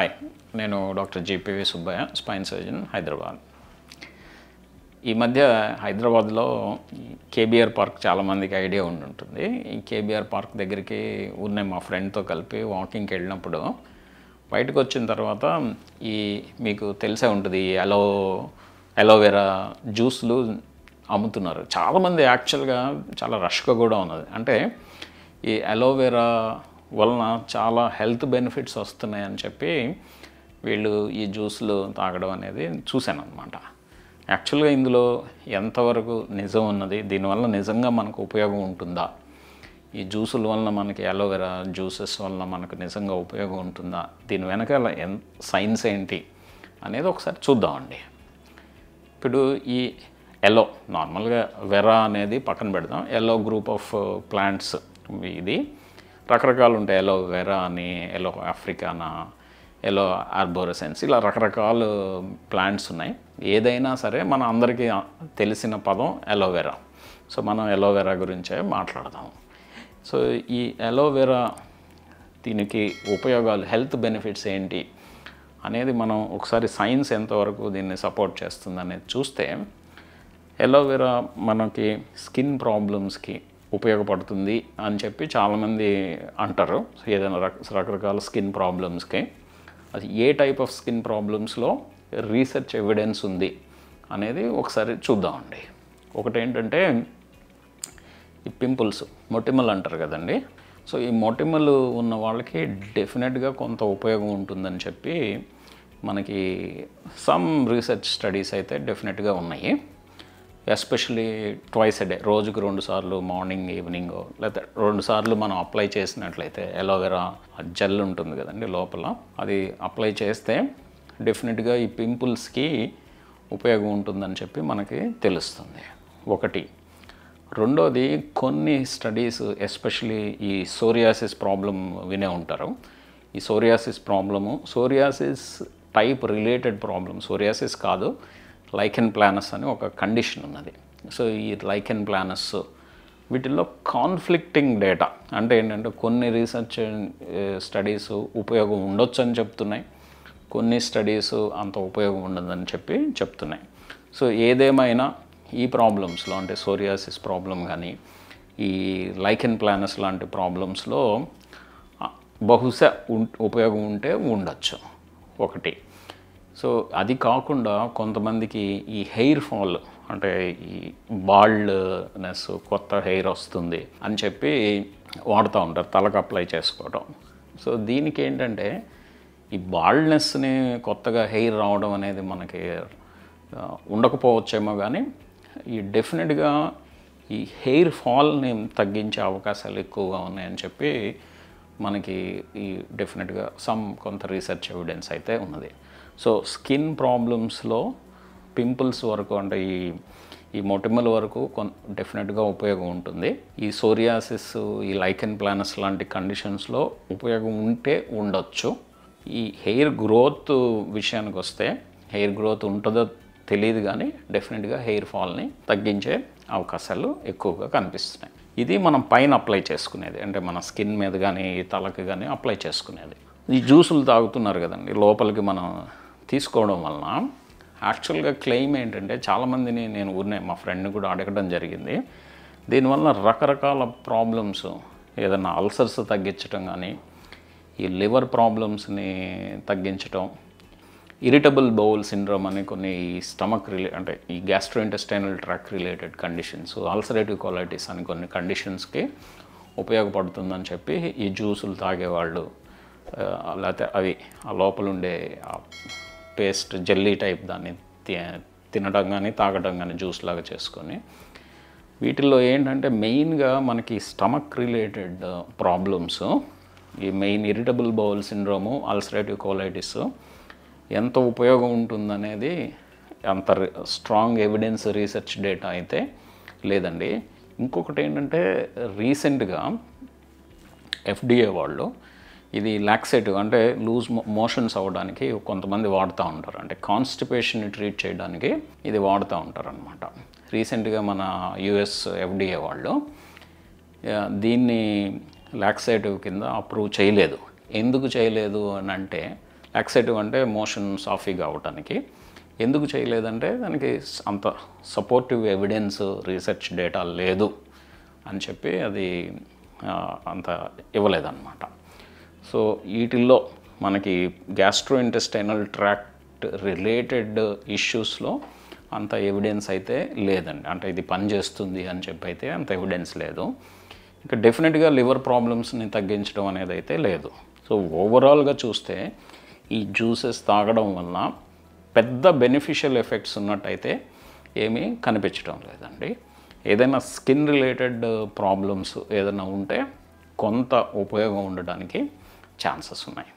hi నేను doctor జేపీవి Subbaiah spine surgeon Hyderabad ఈ మధ్య హైదరాబాద్లో కేబీఆర్ పార్క్ చాలామందికి ఐడియా ఉంటుంది ఈ కేబీఆర్ పార్క్ దగ్గరికి ఉన్నాయి మా ఫ్రెండ్తో కలిపి వాకింగ్కి వెళ్ళినప్పుడు బయటకు వచ్చిన తర్వాత ఈ మీకు తెలిసే ఉంటుంది అలో అలోవెరా జ్యూస్లు అమ్ముతున్నారు చాలామంది యాక్చువల్గా చాలా రష్గా కూడా ఉన్నది అంటే ఈ అలోవెరా వలన చాలా హెల్త్ బెనిఫిట్స్ వస్తున్నాయని చెప్పి వీళ్ళు ఈ జ్యూస్లు తాగడం అనేది చూశాను అనమాట యాక్చువల్గా ఇందులో ఎంతవరకు నిజం ఉన్నది దీనివల్ల నిజంగా మనకు ఉపయోగం ఉంటుందా ఈ జ్యూసుల వలన మనకి అలోవెరా జ్యూసెస్ వలన మనకు నిజంగా ఉపయోగం ఉంటుందా దీని వెనకాల ఎన్ సైన్స్ ఏంటి అనేది ఒకసారి చూద్దామండి ఇప్పుడు ఈ ఎలో నార్మల్గా వెరా అనేది పక్కన పెడదాం ఎలో గ్రూప్ ఆఫ్ ప్లాంట్స్ ఇది రకరకాలు ఉంటాయి ఎలో వెరా అని ఎలో ఆఫ్రికానా ఎలో ఆర్బోరసెన్స్ ఇలా రకరకాలు ప్లాంట్స్ ఉన్నాయి ఏదైనా సరే మన అందరికీ తెలిసిన పదం ఎలోవెరా సో మనం ఎలోవెరా గురించే మాట్లాడదాము సో ఈ ఎలోవెరా దీనికి ఉపయోగాలు హెల్త్ బెనిఫిట్స్ ఏంటి అనేది మనం ఒకసారి సైన్స్ ఎంతవరకు దీన్ని సపోర్ట్ చేస్తుందనేది చూస్తే ఎలోవెరా మనకి స్కిన్ ప్రాబ్లమ్స్కి ఉపయోగపడుతుంది అని చెప్పి చాలామంది అంటారు ఏదైనా రకరకాల స్కిన్ ప్రాబ్లమ్స్కి అది ఏ టైప్ ఆఫ్ స్కిన్ ప్రాబ్లమ్స్లో రీసెర్చ్ ఎవిడెన్స్ ఉంది అనేది ఒకసారి చూద్దామండి ఒకటేంటంటే ఈ పింపుల్స్ మొటిమలు అంటారు కదండి సో ఈ మొటిమలు ఉన్న వాళ్ళకి డెఫినెట్గా కొంత ఉపయోగం ఉంటుందని చెప్పి మనకి సమ్ రీసెర్చ్ స్టడీస్ అయితే డెఫినెట్గా ఉన్నాయి ఎస్పెషలీ ట్వైస్ డే రోజుకు రెండు సార్లు మార్నింగ్ ఈవినింగ్ లేదా రెండు సార్లు మనం అప్లై చేసినట్లయితే ఎలోవెరా జెల్ ఉంటుంది కదండి లోపల అది అప్లై చేస్తే డెఫినెట్గా ఈ పింపుల్స్కి ఉపయోగం ఉంటుందని చెప్పి మనకి తెలుస్తుంది ఒకటి రెండోది కొన్ని స్టడీస్ ఎస్పెషలీ ఈ సోరియాసిస్ ప్రాబ్లం వినే ఉంటారు ఈ psoriasis problem psoriasis type related problem psoriasis కాదు లైకెన్ ప్లానస్ అని ఒక కండిషన్ ఉన్నది సో ఈ లైకెన్ ప్లానస్ వీటిల్లో కాన్ఫ్లిక్టింగ్ డేటా అంటే ఏంటంటే కొన్ని రీసెర్చ్ స్టడీస్ eh, ఉపయోగం ఉండొచ్చు అని చెప్తున్నాయి కొన్ని స్టడీస్ అంత ఉపయోగం ఉండదని చెప్పి చెప్తున్నాయి సో ఏదేమైనా ఈ ప్రాబ్లమ్స్లో అంటే సోరియాసిస్ ప్రాబ్లం కానీ ఈ లైకెన్ ప్లానస్ లాంటి ప్రాబ్లమ్స్లో బహుశా ఉపయోగం ఉంటే ఉండొచ్చు ఒకటి సో అది కాకుండా కొంతమందికి ఈ హెయిర్ ఫాల్ అంటే ఈ బాల్డ్నెస్ కొత్త హెయిర్ వస్తుంది అని చెప్పి వాడుతూ ఉంటారు తలకు అప్లై చేసుకోవడం సో దీనికి ఏంటంటే ఈ బాల్డ్నెస్ని కొత్తగా హెయిర్ రావడం అనేది మనకి ఉండకపోవచ్చేమో కానీ ఈ డెఫినెట్గా ఈ హెయిర్ ఫాల్ని తగ్గించే అవకాశాలు ఎక్కువగా ఉన్నాయని చెప్పి మనకి ఈ డెఫినెట్గా సమ్ కొంత రీసెర్చ్ ఎవిడెన్స్ అయితే ఉన్నది సో స్కిన్ ప్రాబ్లమ్స్లో పింపుల్స్ వరకు అంటే ఈ ఈ మొటిమల వరకు కొ డెఫినెట్గా ఉపయోగం ఉంటుంది ఈ సోరియాసిస్ ఈ లైకెన్ ప్లానస్ లాంటి కండిషన్స్లో ఉపయోగం ఉంటే ఉండొచ్చు ఈ హెయిర్ గ్రోత్ విషయానికి వస్తే హెయిర్ గ్రోత్ ఉంటుందో తెలియదు కానీ డెఫినెట్గా హెయిర్ ఫాల్ని తగ్గించే అవకాశాలు ఎక్కువగా కనిపిస్తున్నాయి ఇది మనం పైన అప్లై చేసుకునేది అంటే మన స్కిన్ మీద కానీ తలకు కానీ అప్లై చేసుకునేది ఈ జ్యూసులు తాగుతున్నారు కదండి లోపలికి మనం తీసుకోవడం వలన యాక్చువల్గా క్లెయిమ్ ఏంటంటే చాలామందిని నేను ఉన్నాయి మా ఫ్రెండ్ని కూడా అడగడం జరిగింది దీనివల్ల రకరకాల ప్రాబ్లమ్స్ ఏదైనా అల్సర్స్ తగ్గించడం కానీ ఈ లివర్ ప్రాబ్లమ్స్ని తగ్గించడం ఇరిటబుల్ బౌల్ సిండ్రోమ్ అనే కొన్ని ఈ స్టమక్ రిలే అంటే ఈ gastrointestinal track related conditions ulcerative qualities అని కొన్ని కండిషన్స్కి ఉపయోగపడుతుందని చెప్పి ఈ జ్యూసులు తాగేవాళ్ళు లేకపోతే అవి ఆ లోపల ఉండే పేస్ట్ జెల్లీ టైప్ దాన్ని తినడం కానీ తాగడం కానీ జ్యూస్ లాగా చేసుకొని వీటిల్లో ఏంటంటే మెయిన్గా మనకి స్టమక్ రిలేటెడ్ ప్రాబ్లమ్స్ ఈ main irritable bowel syndrome ulcerative colitis ఎంత ఉపయోగం ఉంటుందనేది అంత స్ట్రాంగ్ ఎవిడెన్స్ రీసెర్చ్ డేటా అయితే లేదండి ఇంకొకటి ఏంటంటే రీసెంట్గా ఎఫ్డిఏ వాళ్ళు ఇది లాక్సేటివ్ అంటే లూజ్ మోషన్స్ అవ్వడానికి కొంతమంది వాడుతూ ఉంటారు అంటే కాన్స్టిపేషన్ని ట్రీట్ చేయడానికి ఇది వాడుతూ ఉంటారు అనమాట రీసెంట్గా మన యుఎస్ ఎఫ్డిఏ వాళ్ళు దీన్ని లాక్సేటివ్ కింద అప్రూవ్ చేయలేదు ఎందుకు చేయలేదు అని అంటే యాక్సెటివ్ అంటే మోషన్ సాఫీగా అవటానికి ఎందుకు చేయలేదంటే దానికి అంత సపోర్టివ్ ఎవిడెన్స్ రీసెర్చ్ డేటా లేదు అని చెప్పి అది అంత ఇవ్వలేదన్నమాట సో వీటిల్లో మనకి గ్యాస్ట్రో ఇంటెస్టైనల్ ట్రాక్ట్ రిలేటెడ్ ఇష్యూస్లో అంత ఎవిడెన్స్ అయితే లేదండి అంటే ఇది పనిచేస్తుంది అని చెప్పి అయితే అంత ఎవిడెన్స్ లేదు ఇంకా డెఫినెట్గా లివర్ ప్రాబ్లమ్స్ని తగ్గించడం అనేది అయితే లేదు సో ఓవరాల్గా చూస్తే ఈ జ్యూసెస్ తాగడం వలన పెద్ద బెనిఫిషియల్ ఎఫెక్ట్స్ ఉన్నట్టయితే ఏమీ కనిపించడం లేదండి ఏదైనా స్కిన్ రిలేటెడ్ ప్రాబ్లమ్స్ ఏదైనా ఉంటే కొంత ఉపయోగం ఉండడానికి ఛాన్సెస్ ఉన్నాయి